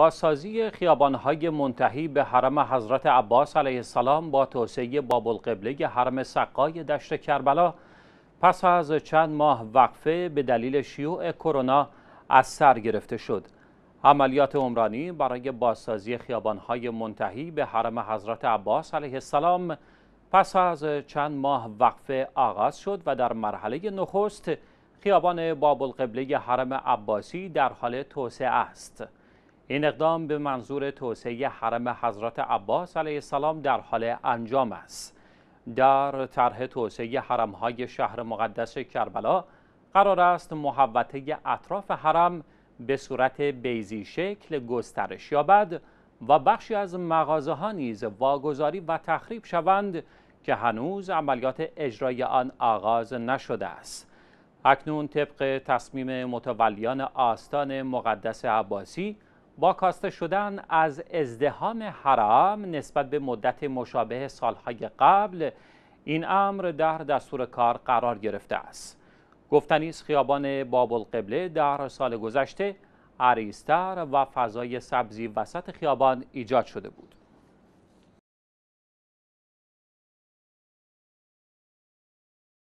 بازسازی خیابانهای منتهی به حرم حضرت عباس علیه السلام با توسعه باب القبله حرم سقای دشت کربلا پس از چند ماه وقفه به دلیل شیوع کرونا از سر گرفته شد. عملیات عمرانی برای بازسازی خیابانهای منتهی به حرم حضرت عباس علیه السلام پس از چند ماه وقفه آغاز شد و در مرحله نخست خیابان باب القبله حرم عباسی در حال توسعه است. این اقدام به منظور توسعه حرم حضرت عباس علیه السلام در حال انجام است در طرح توسعه حرمهای شهر مقدس کربلا قرار است محوطه اطراف حرم به صورت بیزی شکل گسترش یابد و بخشی از مغازه ها نیز واگذاری و تخریب شوند که هنوز عملیات اجرای آن آغاز نشده است اکنون طبق تصمیم متولیان آستان مقدس عباسی کاسته شدن از ازدهام حرام نسبت به مدت مشابه سالهای قبل این امر در دستور کار قرار گرفته است گفتنیز خیابان باب القبله در سال گذشته عریضتر و فضای سبزی وسط خیابان ایجاد شده بود